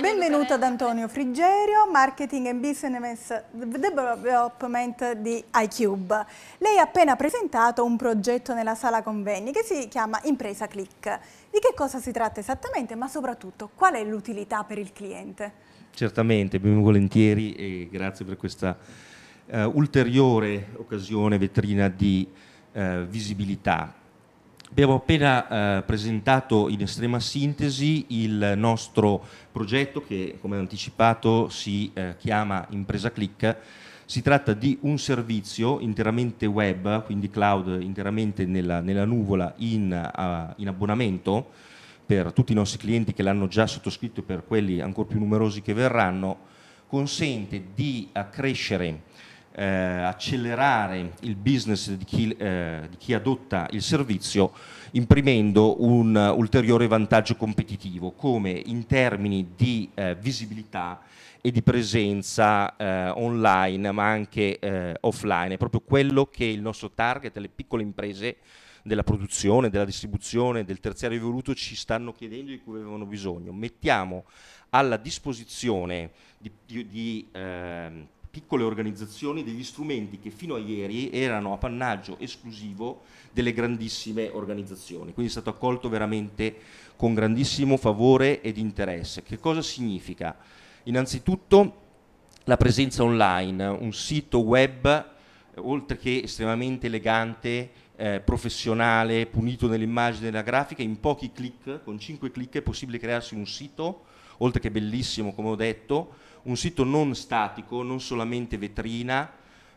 Benvenuto ad Antonio Frigerio, Marketing and Business Development di iCube. Lei ha appena presentato un progetto nella sala convegni che si chiama Impresa Click. Di che cosa si tratta esattamente, ma soprattutto qual è l'utilità per il cliente? Certamente, ben volentieri e grazie per questa uh, ulteriore occasione, vetrina di uh, visibilità Abbiamo appena eh, presentato in estrema sintesi il nostro progetto che, come anticipato, si eh, chiama Impresa Click. Si tratta di un servizio interamente web, quindi cloud interamente nella, nella nuvola in, uh, in, abbonamento per tutti i nostri clienti che l'hanno già sottoscritto e per quelli ancora più numerosi che verranno, consente di accrescere eh, accelerare il business di chi, eh, di chi, adotta il servizio imprimendo un ulteriore vantaggio competitivo come in termini di eh, visibilità e di presenza eh, online ma anche eh, offline. È proprio quello che il nostro target, le piccole imprese della produzione, della distribuzione, del terziario evoluto ci stanno chiedendo di cui avevano bisogno. Mettiamo alla disposizione di, di, di ehm, piccole organizzazioni degli strumenti che fino a ieri erano appannaggio esclusivo delle grandissime organizzazioni, quindi è stato accolto veramente con grandissimo favore ed interesse. Che cosa significa? Innanzitutto la presenza online, un sito web eh, oltre che estremamente elegante, eh, professionale, punito nell'immagine e nella grafica, in pochi clic, con 5 clic è possibile crearsi un sito, oltre che bellissimo come ho detto, un sito non statico, non solamente vetrina,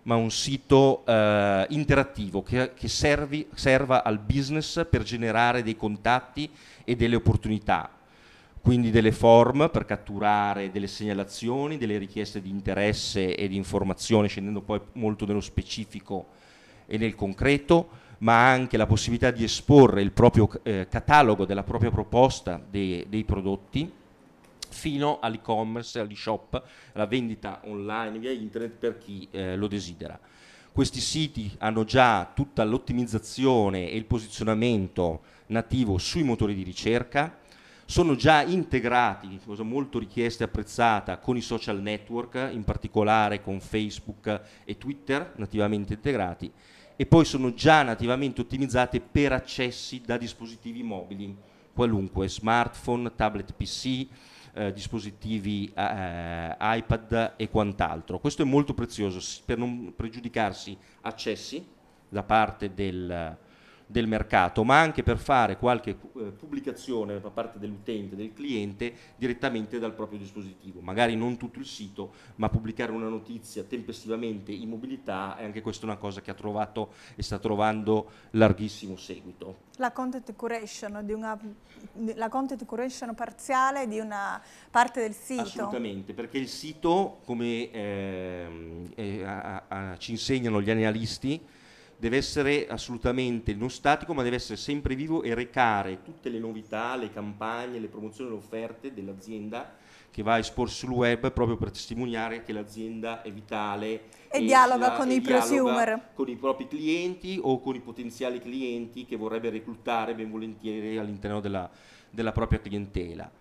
ma un sito eh, interattivo che, che servi, serva al business per generare dei contatti e delle opportunità, quindi delle form per catturare delle segnalazioni, delle richieste di interesse e di informazione, scendendo poi molto nello specifico e nel concreto, ma anche la possibilità di esporre il proprio eh, catalogo della propria proposta dei, dei prodotti fino all'e-commerce, all'e-shop, alla vendita online via internet per chi eh, lo desidera. Questi siti hanno già tutta l'ottimizzazione e il posizionamento nativo sui motori di ricerca, sono già integrati, cosa molto richiesta e apprezzata, con i social network, in particolare con Facebook e Twitter, nativamente integrati, e poi sono già nativamente ottimizzate per accessi da dispositivi mobili, qualunque smartphone, tablet PC, eh, dispositivi eh, eh, iPad e quant'altro. Questo è molto prezioso per non pregiudicarsi accessi da parte del, del mercato, ma anche per fare qualche eh, pubblicazione da parte dell'utente, del cliente, direttamente dal proprio dispositivo. Magari non tutto il sito, ma pubblicare una notizia tempestivamente in mobilità è anche questa una cosa che ha trovato e sta trovando larghissimo seguito. La content curation, una, la content curation parziale di una parte del sito. Assolutamente, perché il sito, come eh, eh, a, a, ci insegnano gli analisti, deve essere assolutamente non statico, ma deve essere sempre vivo e recare tutte le novità, le campagne, le promozioni, le offerte dell'azienda che va a esporsi sul web proprio per testimoniare che l'azienda è vitale e, e dialoga con e i prosumer, con i propri clienti o con i potenziali clienti che vorrebbe reclutare ben volentieri all'interno della, della propria clientela.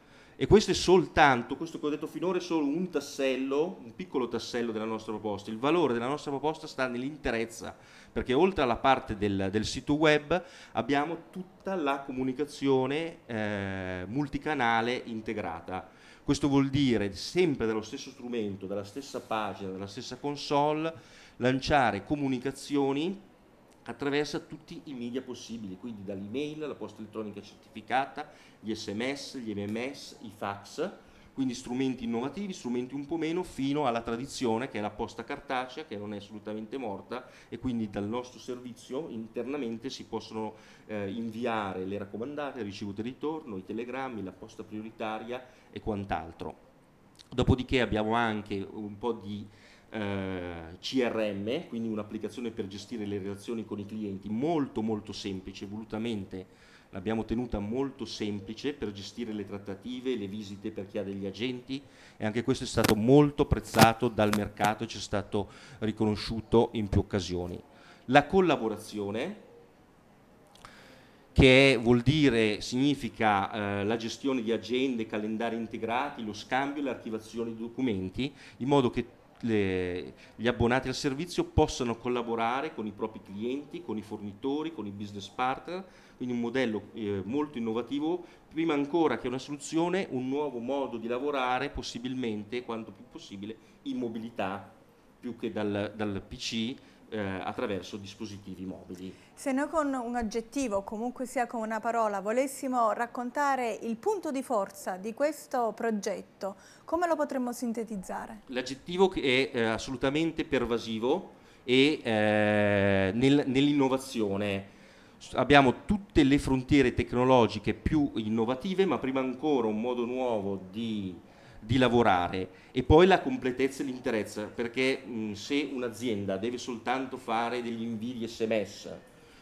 E questo è soltanto, questo che ho detto finora è solo un tassello, un piccolo tassello della nostra proposta. Il valore della nostra proposta sta nell'interezza, perché oltre alla parte del, del sito web abbiamo tutta la comunicazione eh, multicanale integrata. Questo vuol dire sempre dallo stesso strumento, dalla stessa pagina, dalla stessa console, lanciare comunicazioni attraversa tutti i media possibili, quindi dall'email la posta elettronica certificata, gli sms, gli mms, i fax, quindi strumenti innovativi, strumenti un po' meno, fino alla tradizione che è la posta cartacea, che non è assolutamente morta e quindi dal nostro servizio internamente si possono eh, inviare le raccomandate, le ricevute ritorno, i telegrammi, la posta prioritaria e quant'altro. Dopodiché abbiamo anche un po' di CRM, quindi un'applicazione per gestire le relazioni con i clienti, molto molto semplice, volutamente l'abbiamo tenuta molto semplice per gestire le trattative, le visite per chi ha degli agenti e anche questo è stato molto apprezzato dal mercato e ci è stato riconosciuto in più occasioni. La collaborazione, che vuol dire, significa eh, la gestione di agende, calendari integrati, lo scambio e l'archivazione di documenti, in modo che le, gli abbonati al servizio possano collaborare con i propri clienti, con i fornitori, con i business partner, quindi un modello eh, molto innovativo, prima ancora che una soluzione, un nuovo modo di lavorare possibilmente, quanto più possibile, in mobilità, più che dal, dal PC eh, attraverso dispositivi mobili. Se noi con un aggettivo comunque sia con una parola volessimo raccontare il punto di forza di questo progetto, come lo potremmo sintetizzare? L'aggettivo è eh, assolutamente pervasivo e eh, nel, nell'innovazione abbiamo tutte le frontiere tecnologiche più innovative, ma prima ancora un modo nuovo di di lavorare e poi la completezza e l'interezza, perché mh, se un'azienda deve soltanto fare degli invii sms,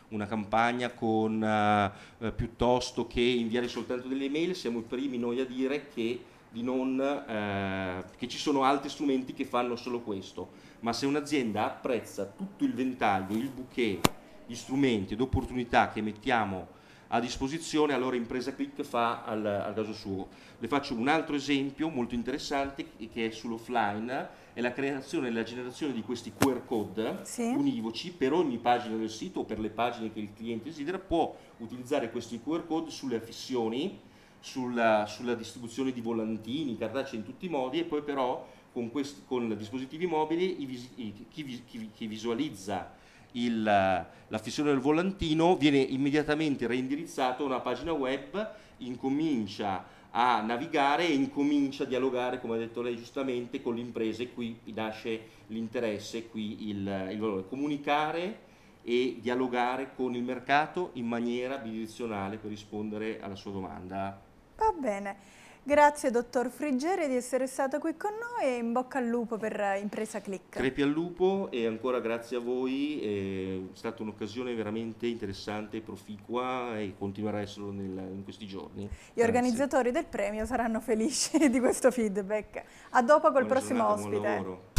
una campagna con uh, uh, piuttosto che inviare soltanto delle email, siamo i primi noi a dire che, non, uh, che ci sono altri strumenti che fanno solo questo, ma se un'azienda apprezza tutto il ventaglio, il bouquet di strumenti ed opportunità che mettiamo a disposizione, allora Impresa Click fa al, al caso suo. Le faccio un altro esempio molto interessante che è sull'offline, è la creazione e la generazione di questi QR code sì. univoci per ogni pagina del sito o per le pagine che il cliente desidera, può utilizzare questi QR code sulle affissioni, sulla, sulla distribuzione di volantini, cartacei in tutti i modi e poi però con, questi, con dispositivi mobili i, i, chi, chi, chi visualizza il, eh, la fissione del volantino, viene immediatamente reindirizzato a una pagina web, incomincia a navigare e incomincia a dialogare, come ha detto lei giustamente, con le imprese, qui nasce l'interesse, qui il, il valore. Comunicare e dialogare con il mercato in maniera bidirezionale per rispondere alla sua domanda. Va bene. Grazie dottor Friggeri di essere stato qui con noi e in bocca al lupo per Impresa Click. Crepi al lupo e ancora grazie a voi, è stata un'occasione veramente interessante, proficua e continuerà a esserlo in questi giorni. Gli grazie. organizzatori del premio saranno felici di questo feedback. A dopo col Buona prossimo giornata, ospite.